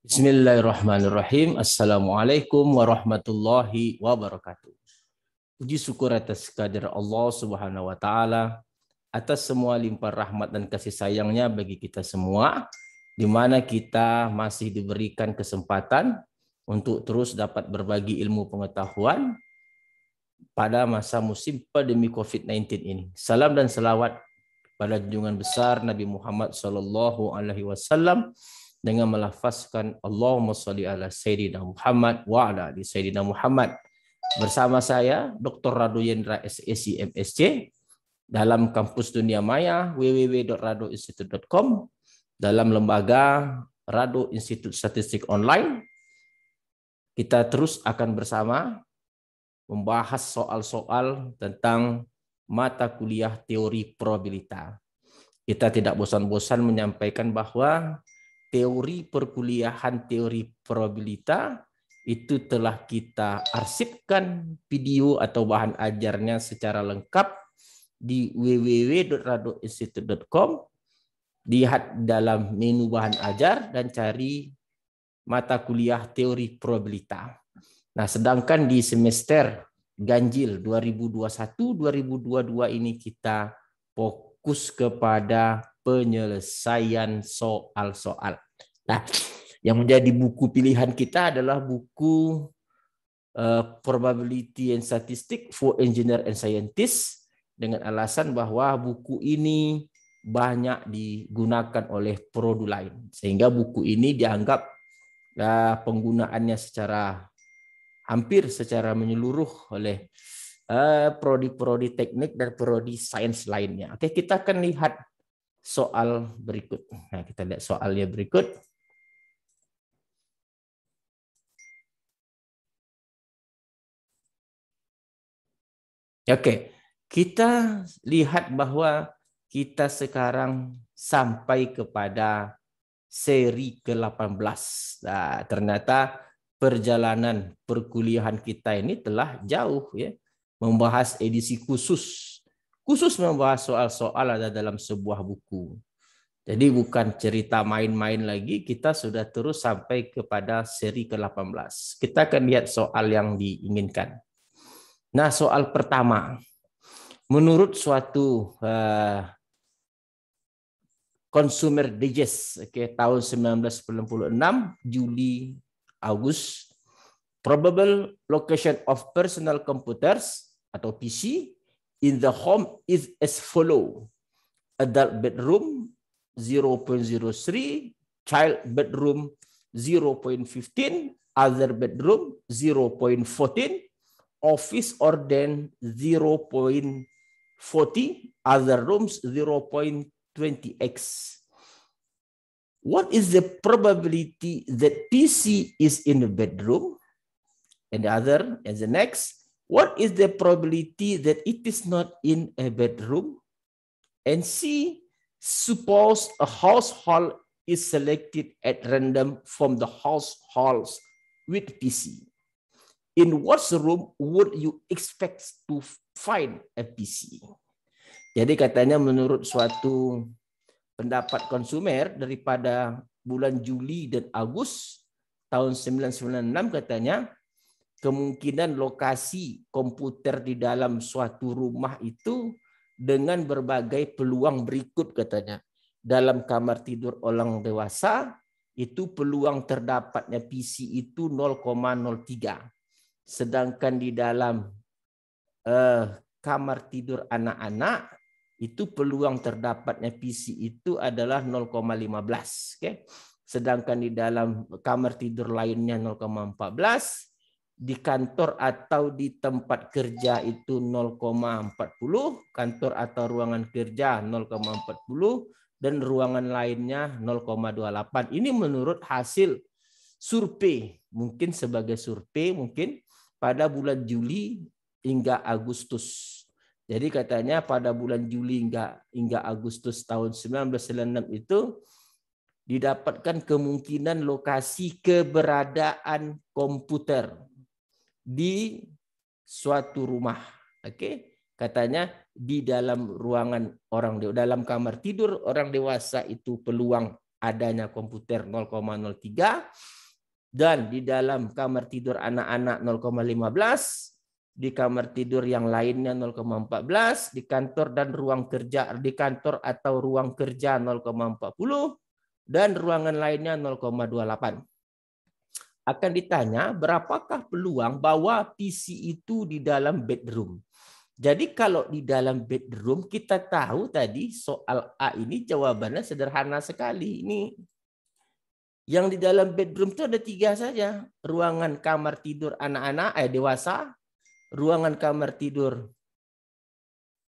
Bismillahirrahmanirrahim. Assalamualaikum warahmatullahi wabarakatuh. Puji syukur atas kehadir Allah Subhanahu wa taala atas semua limpah rahmat dan kasih sayangnya bagi kita semua di mana kita masih diberikan kesempatan untuk terus dapat berbagi ilmu pengetahuan pada masa musim pandemi COVID-19 ini. Salam dan selawat pada junjungan besar Nabi Muhammad sallallahu alaihi wasallam dengan melafazkan Allahumma sholli ala sayyidina Muhammad wa ala di sayyidina Muhammad. Bersama saya Dr. Radu Yendra SSI MSC dalam kampus dunia maya www.radoinstitute.com dalam lembaga Radu Institut Statistik Online kita terus akan bersama membahas soal-soal tentang mata kuliah teori probabilitas Kita tidak bosan-bosan menyampaikan bahwa teori perkuliahan teori probabilita itu telah kita arsipkan video atau bahan ajarnya secara lengkap di www.radoinstitute.com lihat dalam menu bahan ajar dan cari mata kuliah teori probabilita. Nah, sedangkan di semester ganjil 2021-2022 ini kita fokus kepada penyelesaian soal-soal. Nah, yang menjadi buku pilihan kita adalah buku uh, Probability and Statistics for Engineer and Scientist dengan alasan bahwa buku ini banyak digunakan oleh produk lain sehingga buku ini dianggap uh, penggunaannya secara hampir secara menyeluruh oleh eh, prodi-prodi teknik dan prodi sains lainnya. Oke, kita akan lihat soal berikut. Nah, kita lihat soalnya berikut. Oke, kita lihat bahwa kita sekarang sampai kepada seri ke-18. Nah, ternyata perjalanan perkuliahan kita ini telah jauh ya, membahas edisi khusus khusus membahas soal-soal ada dalam sebuah buku. Jadi bukan cerita main-main lagi, kita sudah terus sampai kepada seri ke-18. Kita akan lihat soal yang diinginkan. Nah, soal pertama. Menurut suatu uh, Consumer Digest okay, tahun 1996 Juli Agus probable location of personal computers atau PC in the home is as follow. Adult bedroom 0.03, child bedroom 0.15, other bedroom 0.14, office or den 0.40, other rooms 0.20x. What is the probability that PC is in the bedroom and the other and the next What is the probability that it is not in a bedroom? And C, suppose a household is selected at random from the households with PC. In what room would you expect to find a PC? Jadi katanya menurut suatu pendapat konsumer daripada bulan Juli dan Agustus tahun 1996 katanya kemungkinan lokasi komputer di dalam suatu rumah itu dengan berbagai peluang berikut katanya. Dalam kamar tidur orang dewasa itu peluang terdapatnya PC itu 0,03. Sedangkan di dalam eh, kamar tidur anak-anak itu peluang terdapatnya PC itu adalah 0,15. Oke. Okay? Sedangkan di dalam kamar tidur lainnya 0,14 di kantor atau di tempat kerja itu 0,40, kantor atau ruangan kerja 0,40, dan ruangan lainnya 0,28. Ini menurut hasil survei, mungkin sebagai survei mungkin pada bulan Juli hingga Agustus. Jadi katanya pada bulan Juli hingga, hingga Agustus tahun 1996 itu didapatkan kemungkinan lokasi keberadaan komputer di suatu rumah. Oke, okay? katanya di dalam ruangan orang dewasa, dalam kamar tidur orang dewasa itu peluang adanya komputer 0,03 dan di dalam kamar tidur anak-anak 0,15 di kamar tidur yang lainnya 0,14 di kantor dan ruang kerja di kantor atau ruang kerja 0,40 dan ruangan lainnya 0,28 akan ditanya berapakah peluang bahwa PC itu di dalam bedroom. Jadi kalau di dalam bedroom kita tahu tadi soal A ini jawabannya sederhana sekali. Ini yang di dalam bedroom itu ada tiga saja. Ruangan kamar tidur anak-anak, eh dewasa, ruangan kamar tidur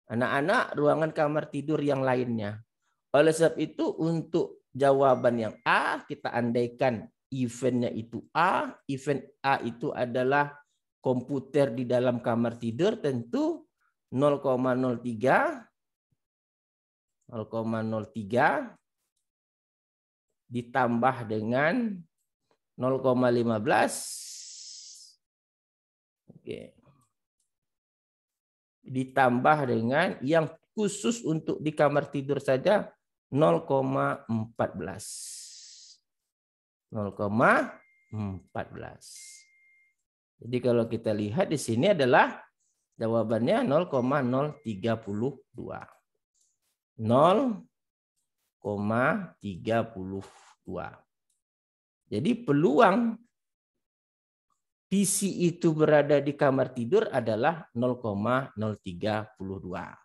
anak-anak, ruangan kamar tidur yang lainnya. Oleh sebab itu untuk jawaban yang A kita andaikan eventnya itu A, event A itu adalah komputer di dalam kamar tidur tentu 0,03 0,03 ditambah dengan 0,15 Oke. Ditambah dengan yang khusus untuk di kamar tidur saja 0,14. 0,14. Jadi kalau kita lihat di sini adalah jawabannya 0,032. 0,32. Jadi peluang PC itu berada di kamar tidur adalah 0,032.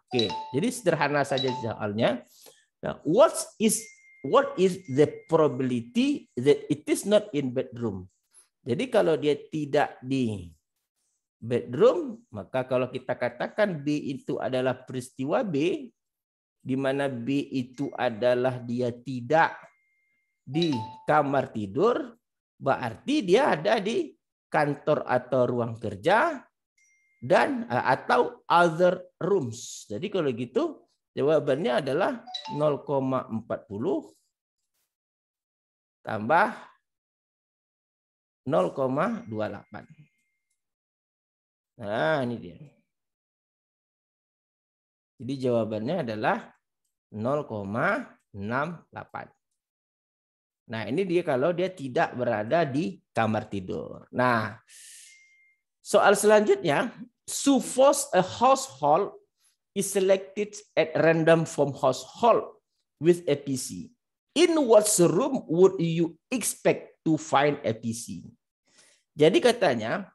Oke, jadi sederhana saja soalnya. Nah, what is what is the probability that it is not in bedroom. Jadi kalau dia tidak di bedroom, maka kalau kita katakan B itu adalah peristiwa B, di mana B itu adalah dia tidak di kamar tidur, berarti dia ada di kantor atau ruang kerja dan eh, atau other rooms. Jadi kalau gitu Jawabannya adalah 0,40 tambah 0,28. Nah, ini dia. Jadi jawabannya adalah 0,68. Nah, ini dia kalau dia tidak berada di kamar tidur. Nah, soal selanjutnya, suppose a household is selected at random from household with a PC. In what room would you expect to find a PC? Jadi katanya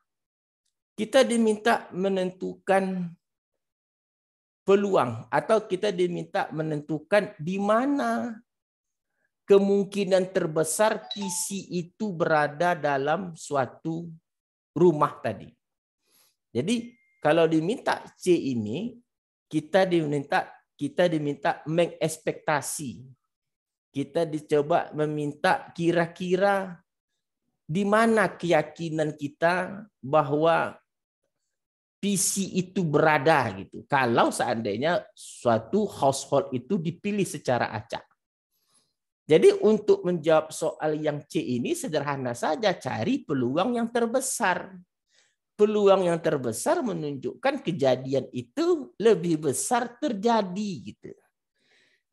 kita diminta menentukan peluang atau kita diminta menentukan di mana kemungkinan terbesar PC itu berada dalam suatu rumah tadi. Jadi kalau diminta C ini kita diminta kita diminta mengekspektasi. Kita dicoba meminta kira-kira di mana keyakinan kita bahwa PC itu berada gitu. Kalau seandainya suatu household itu dipilih secara acak. Jadi untuk menjawab soal yang C ini sederhana saja cari peluang yang terbesar peluang yang terbesar menunjukkan kejadian itu lebih besar terjadi gitu.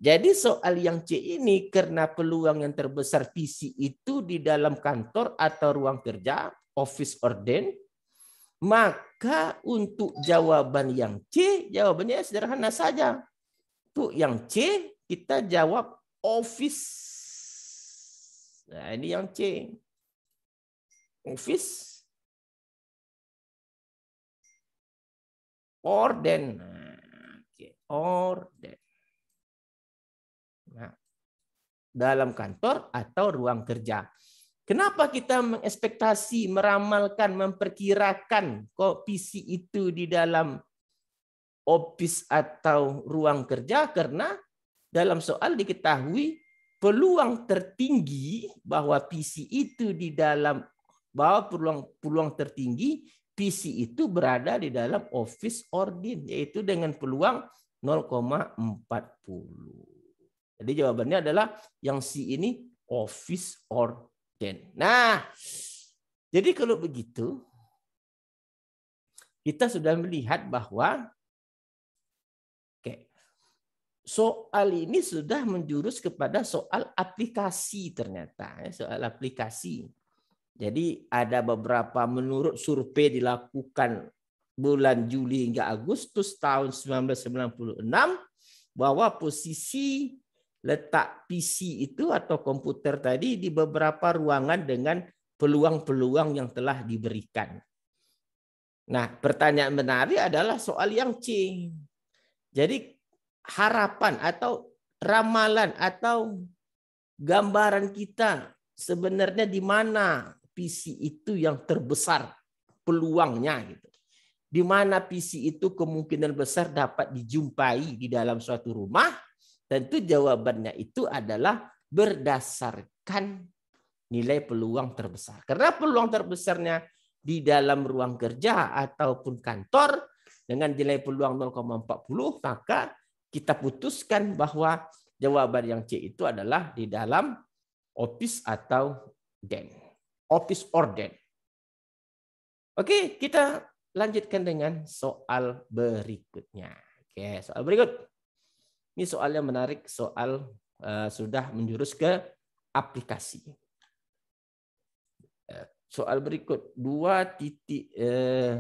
Jadi soal yang C ini karena peluang yang terbesar PC itu di dalam kantor atau ruang kerja, office orden, maka untuk jawaban yang C, jawabannya sederhana saja. Untuk yang C, kita jawab office. Nah, ini yang C. Office orden. Oke, orden. Nah, dalam kantor atau ruang kerja. Kenapa kita mengekspektasi, meramalkan, memperkirakan kok PC itu di dalam office atau ruang kerja? Karena dalam soal diketahui peluang tertinggi bahwa PC itu di dalam bahwa peluang peluang tertinggi PC itu berada di dalam office ordin, yaitu dengan peluang 0,40. Jadi jawabannya adalah yang C ini office ordin. Nah, jadi kalau begitu, kita sudah melihat bahwa okay, soal ini sudah menjurus kepada soal aplikasi ternyata. Ya, soal aplikasi. Jadi ada beberapa menurut survei dilakukan bulan Juli hingga Agustus tahun 1996 bahwa posisi letak PC itu atau komputer tadi di beberapa ruangan dengan peluang-peluang yang telah diberikan. Nah, pertanyaan menarik adalah soal yang C. Jadi harapan atau ramalan atau gambaran kita sebenarnya di mana PC itu yang terbesar peluangnya gitu. Di mana PC itu kemungkinan besar dapat dijumpai di dalam suatu rumah, tentu jawabannya itu adalah berdasarkan nilai peluang terbesar. Karena peluang terbesarnya di dalam ruang kerja ataupun kantor dengan nilai peluang 0,40 maka kita putuskan bahwa jawaban yang C itu adalah di dalam office atau game office order. Oke, kita lanjutkan dengan soal berikutnya. Oke, soal berikut. Ini soal yang menarik, soal uh, sudah menjurus ke aplikasi. Eh, soal berikut dua titik eh,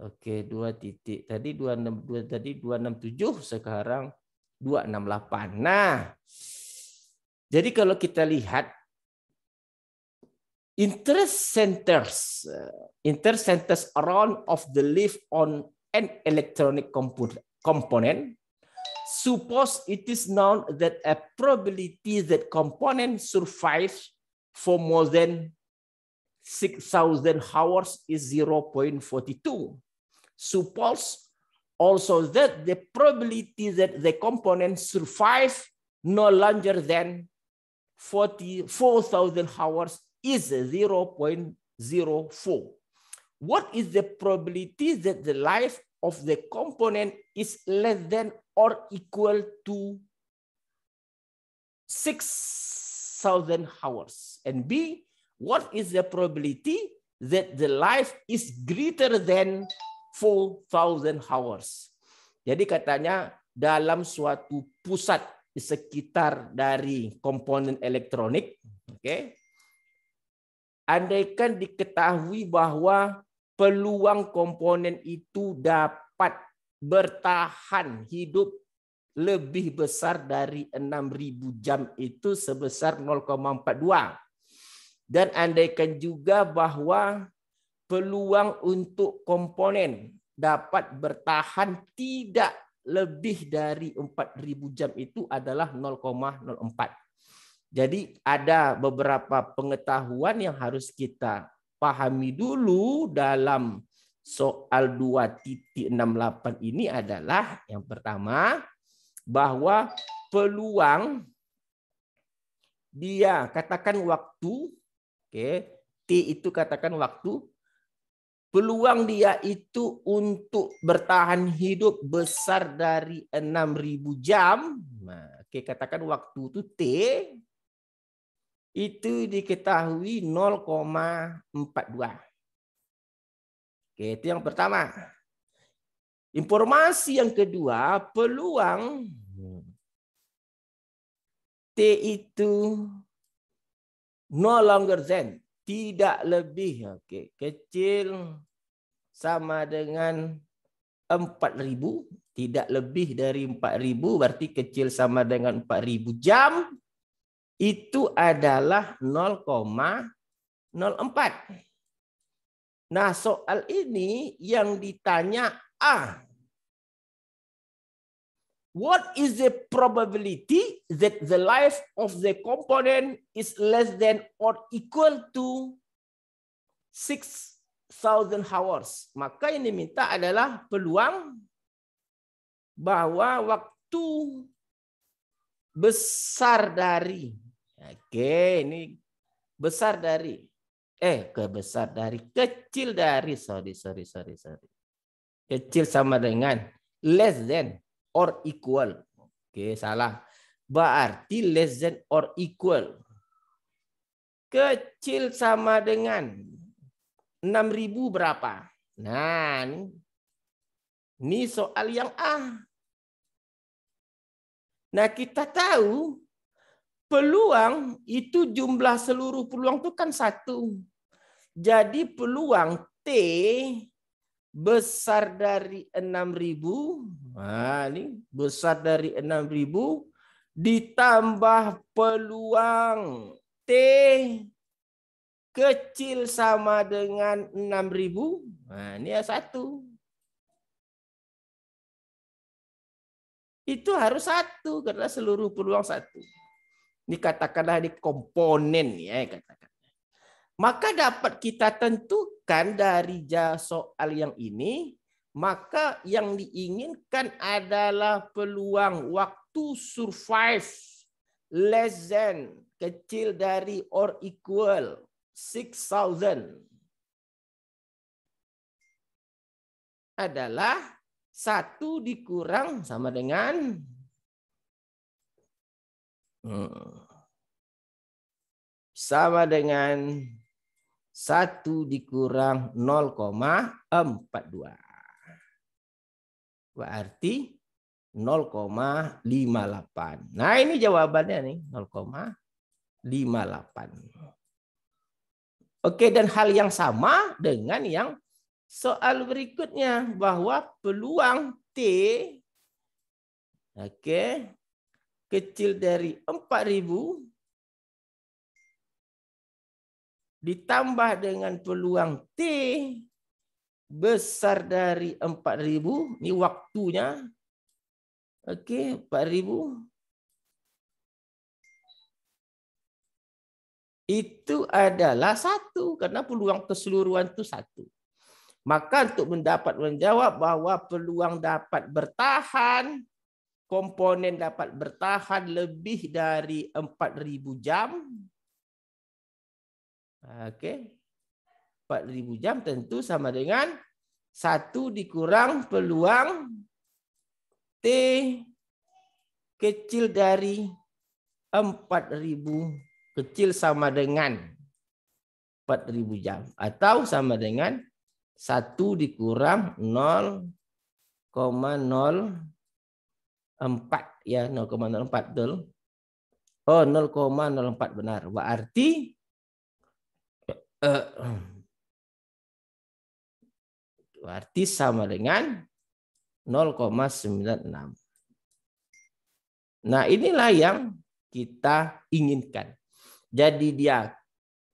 Oke, dua titik. Tadi 262 tadi 267 sekarang 268. Nah, jadi kalau kita lihat interest centers, uh, interest centers around of the leaf on an electronic compo component. Suppose it is known that a probability that component survives for more than 6,000 hours is 0.42. Suppose also that the probability that the component survives no longer than 44,000 hours is 0.04. What is the probability that the life of the component is less than or equal to 6,000 hours? And B, what is the probability that the life is greater than 4,000 hours? Jadi katanya dalam suatu pusat di sekitar dari komponen elektronik, oke, okay, andaikan diketahui bahwa peluang komponen itu dapat bertahan hidup lebih besar dari 6.000 jam itu sebesar 0,42. Dan andaikan juga bahwa peluang untuk komponen dapat bertahan tidak lebih dari 4.000 jam itu adalah 0,04. Jadi ada beberapa pengetahuan yang harus kita pahami dulu dalam soal 2.68 ini adalah yang pertama bahwa peluang dia katakan waktu oke okay, T itu katakan waktu peluang dia itu untuk bertahan hidup besar dari 6000 jam nah, oke okay, katakan waktu itu T itu diketahui 0,42. Oke, itu yang pertama. Informasi yang kedua, peluang T itu no longer than, tidak lebih. Oke, kecil sama dengan 4000, tidak lebih dari 4000 berarti kecil sama dengan 4000 jam itu adalah 0,04. Nah, soal ini yang ditanya A. What is the probability that the life of the component is less than or equal to 6,000 hours? Maka yang diminta adalah peluang bahwa waktu besar dari Oke, ini besar dari eh kebesar dari kecil dari sorry sorry sorry sorry kecil sama dengan less than or equal oke salah berarti less than or equal kecil sama dengan 6000 berapa nah ini, ini soal yang A nah kita tahu peluang itu jumlah seluruh peluang itu kan satu. Jadi peluang T besar dari 6000 nah ini besar dari 6000 ditambah peluang T kecil sama dengan 6000 nah ini ya satu itu harus satu karena seluruh peluang satu dikatakanlah katakanlah ini komponen ya katakan. Maka dapat kita tentukan dari soal yang ini, maka yang diinginkan adalah peluang waktu survive less than kecil dari or equal 6000 adalah satu dikurang sama dengan sama dengan 1 dikurang 0,42. Berarti 0,58. Nah ini jawabannya nih 0,58. Oke dan hal yang sama dengan yang soal berikutnya bahwa peluang T oke kecil dari 4000 ditambah dengan peluang T besar dari 4000 ini waktunya oke empat 4000 itu adalah satu karena peluang keseluruhan itu satu maka untuk mendapat menjawab bahwa peluang dapat bertahan komponen dapat bertahan lebih dari 4000 jam. Oke. 4000 jam tentu sama dengan 1 dikurang peluang T kecil dari 4000 kecil sama dengan 4000 jam atau sama dengan 1 dikurang 0,0 4 ya 0,04 betul. Oh 0,04 benar. Berarti eh, berarti sama dengan 0,96. Nah, inilah yang kita inginkan. Jadi dia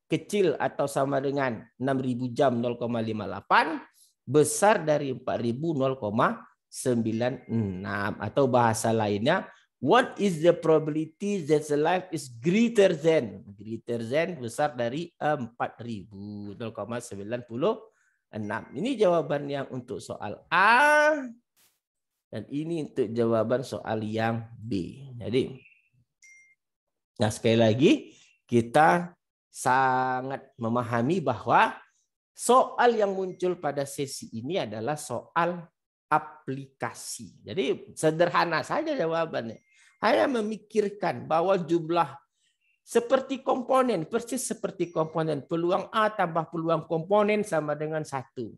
kecil atau sama dengan 6000 jam 0,58, besar dari 4000 96 atau bahasa lainnya what is the probability that the life is greater than greater than besar dari 4000 eh, ini jawaban yang untuk soal A dan ini untuk jawaban soal yang B jadi nah sekali lagi kita sangat memahami bahwa soal yang muncul pada sesi ini adalah soal aplikasi. Jadi sederhana saja jawabannya. Hanya memikirkan bahwa jumlah seperti komponen, persis seperti komponen. Peluang A tambah peluang komponen sama dengan satu.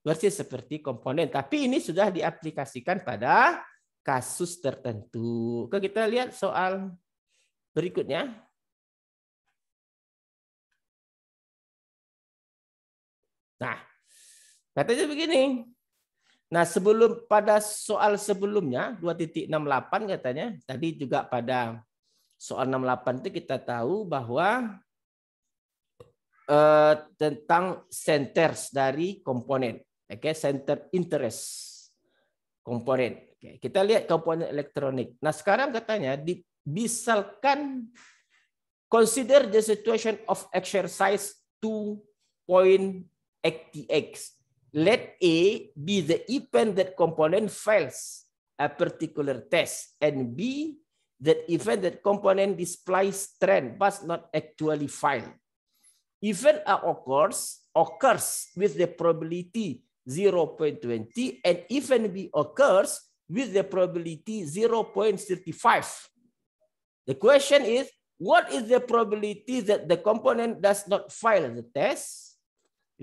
Persis seperti komponen. Tapi ini sudah diaplikasikan pada kasus tertentu. Oke, kita lihat soal berikutnya. Nah, katanya begini. Nah, sebelum pada soal sebelumnya 2.68 katanya, tadi juga pada soal 68 itu kita tahu bahwa eh, tentang centers dari komponen. Oke, okay? center interest komponen. Oke, okay. kita lihat komponen elektronik. Nah, sekarang katanya di, misalkan consider the situation of exercise 2.80x Let A be the event that component fails a particular test, and B, that event that component displays trend but not actually fail. Event A occurs, occurs with the probability 0.20, and event B occurs with the probability 0.35. The question is, what is the probability that the component does not fail the test?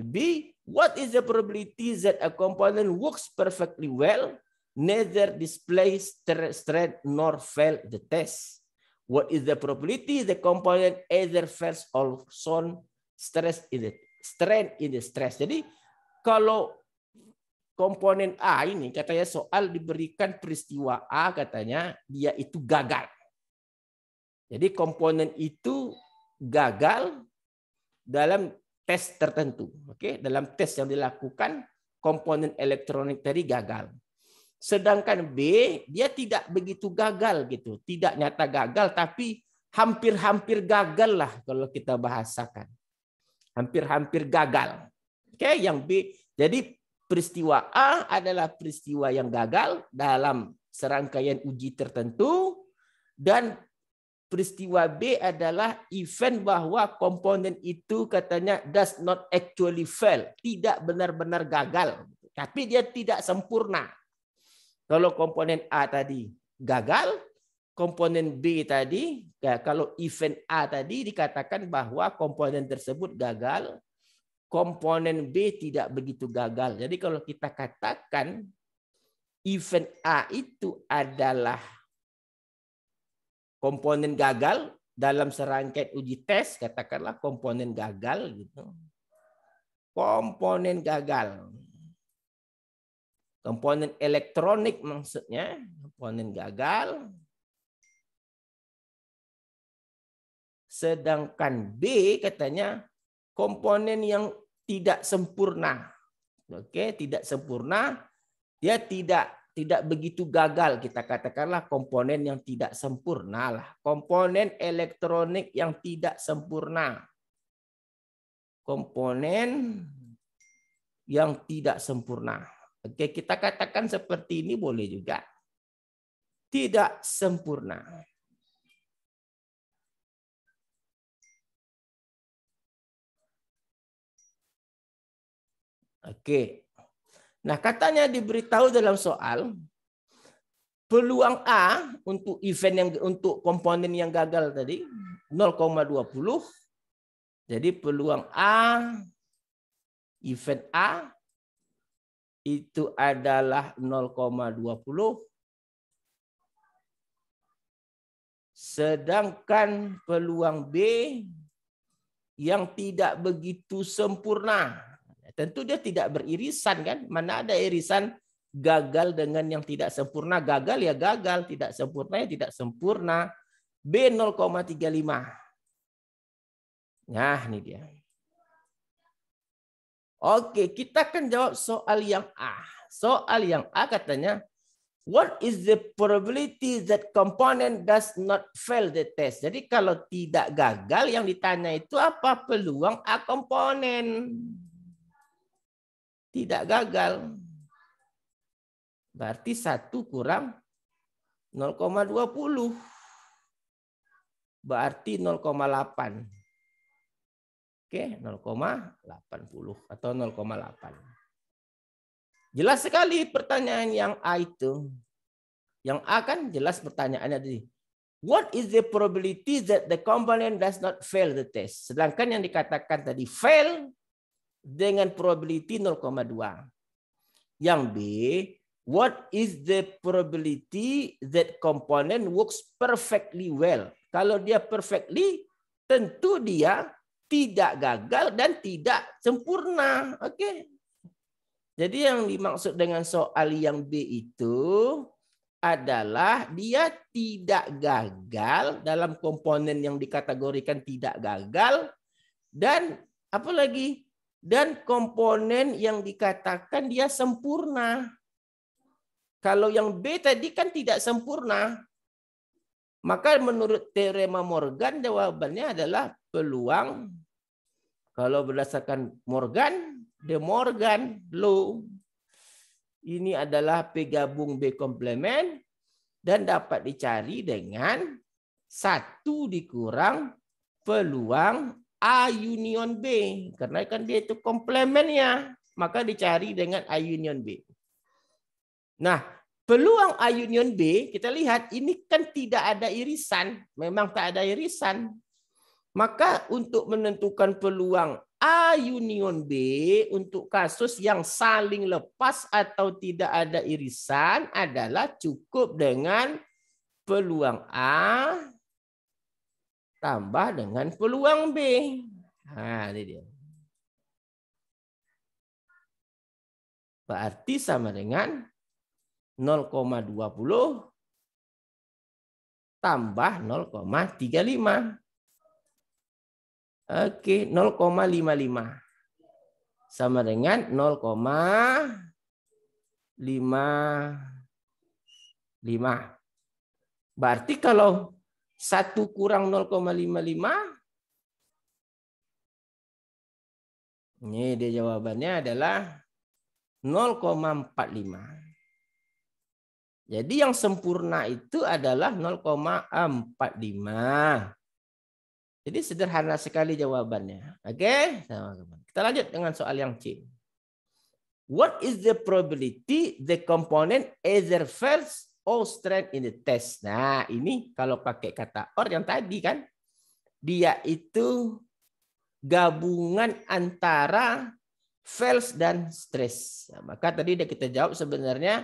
B. What is the probability that a component works perfectly well, neither displays strength nor fail the test? What is the probability the component either fails or shown stress in the strength in the stress? Jadi kalau komponen A ini katanya soal diberikan peristiwa A katanya dia itu gagal. Jadi komponen itu gagal dalam tes tertentu. Oke, dalam tes yang dilakukan komponen elektronik tadi gagal. Sedangkan B dia tidak begitu gagal gitu, tidak nyata gagal tapi hampir-hampir gagal lah kalau kita bahasakan. Hampir-hampir gagal. Oke, yang B. Jadi peristiwa A adalah peristiwa yang gagal dalam serangkaian uji tertentu dan peristiwa B adalah event bahwa komponen itu katanya does not actually fail, tidak benar-benar gagal, tapi dia tidak sempurna. Kalau komponen A tadi gagal, komponen B tadi, ya kalau event A tadi dikatakan bahwa komponen tersebut gagal, komponen B tidak begitu gagal. Jadi kalau kita katakan event A itu adalah komponen gagal dalam serangkaian uji tes, katakanlah komponen gagal gitu. Komponen gagal. Komponen elektronik maksudnya, komponen gagal. Sedangkan B katanya komponen yang tidak sempurna. Oke, tidak sempurna. Dia tidak tidak begitu gagal kita katakanlah komponen yang tidak sempurna lah komponen elektronik yang tidak sempurna komponen yang tidak sempurna oke kita katakan seperti ini boleh juga tidak sempurna oke Nah, katanya diberitahu dalam soal peluang A untuk event yang untuk komponen yang gagal tadi 0,20. Jadi peluang A event A itu adalah 0,20 sedangkan peluang B yang tidak begitu sempurna Tentu dia tidak beririsan kan? Mana ada irisan gagal dengan yang tidak sempurna. Gagal ya gagal, tidak sempurna ya tidak sempurna. B 0,35. Nah, ini dia. Oke, kita akan jawab soal yang A. Soal yang A katanya, what is the probability that component does not fail the test? Jadi kalau tidak gagal, yang ditanya itu apa peluang A komponen tidak gagal. Berarti satu kurang 0,20. Berarti 0,8. Oke, 0,80 atau 0,8. Jelas sekali pertanyaan yang A itu. Yang A kan jelas pertanyaannya tadi. What is the probability that the component does not fail the test? Sedangkan yang dikatakan tadi fail dengan probability 0,2. Yang B, what is the probability that component works perfectly well? Kalau dia perfectly, tentu dia tidak gagal dan tidak sempurna. Oke. Okay? Jadi yang dimaksud dengan soal yang B itu adalah dia tidak gagal dalam komponen yang dikategorikan tidak gagal dan apalagi dan komponen yang dikatakan dia sempurna. Kalau yang B tadi kan tidak sempurna. Maka menurut teorema Morgan jawabannya adalah peluang. Kalau berdasarkan Morgan, the Morgan Law. Ini adalah P gabung B komplement dan dapat dicari dengan satu dikurang peluang A union B karena kan dia itu komplementnya, maka dicari dengan A union B. Nah, peluang A union B kita lihat ini kan tidak ada irisan, memang tak ada irisan. Maka untuk menentukan peluang A union B untuk kasus yang saling lepas atau tidak ada irisan adalah cukup dengan peluang A tambah dengan peluang B. Nah, ini dia. Berarti sama dengan 0,20 tambah 0,35. Oke, 0,55. Sama dengan 0,55. Berarti kalau 1 kurang 0,55? Ini dia jawabannya adalah 0,45. Jadi yang sempurna itu adalah 0,45. Jadi sederhana sekali jawabannya. Oke, kita lanjut dengan soal yang C. What is the probability the component either fails all oh, strength in the test. Nah, ini kalau pakai kata or yang tadi kan, dia itu gabungan antara fails dan stress. Nah, maka tadi udah kita jawab sebenarnya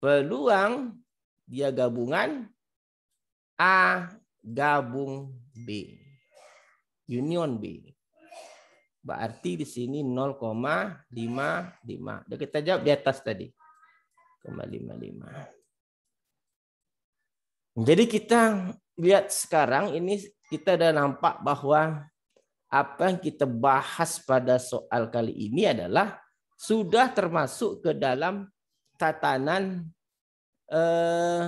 peluang dia gabungan A gabung B. Union B. Berarti di sini 0,55. Udah kita jawab di atas tadi. 0,55. Jadi kita lihat sekarang ini kita sudah nampak bahwa apa yang kita bahas pada soal kali ini adalah sudah termasuk ke dalam tatanan eh,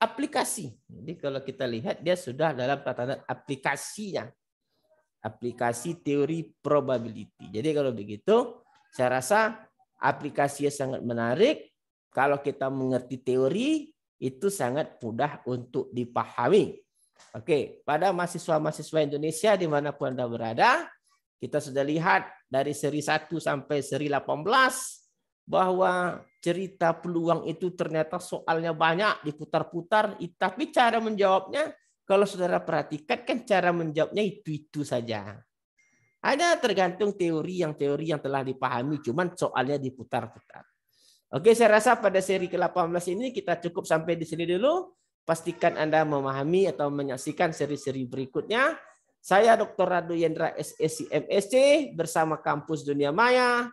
aplikasi. Jadi kalau kita lihat dia sudah dalam tatanan aplikasinya. Aplikasi teori probability. Jadi kalau begitu saya rasa aplikasinya sangat menarik. Kalau kita mengerti teori, itu sangat mudah untuk dipahami. Oke, pada mahasiswa-mahasiswa Indonesia dimanapun Anda berada, kita sudah lihat dari seri 1 sampai seri 18 bahwa cerita peluang itu ternyata soalnya banyak diputar-putar, tapi cara menjawabnya kalau saudara perhatikan kan cara menjawabnya itu-itu saja. Ada tergantung teori yang teori yang telah dipahami, cuman soalnya diputar-putar. Oke, saya rasa pada seri ke-18 ini kita cukup sampai di sini dulu. Pastikan Anda memahami atau menyaksikan seri-seri berikutnya. Saya Dr. Radu Yendra SSI MSC bersama Kampus Dunia Maya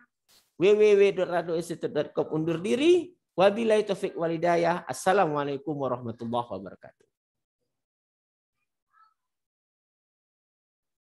www.raduinstitute.com undur diri. Wabillahi taufik walidayah. Assalamualaikum warahmatullahi wabarakatuh.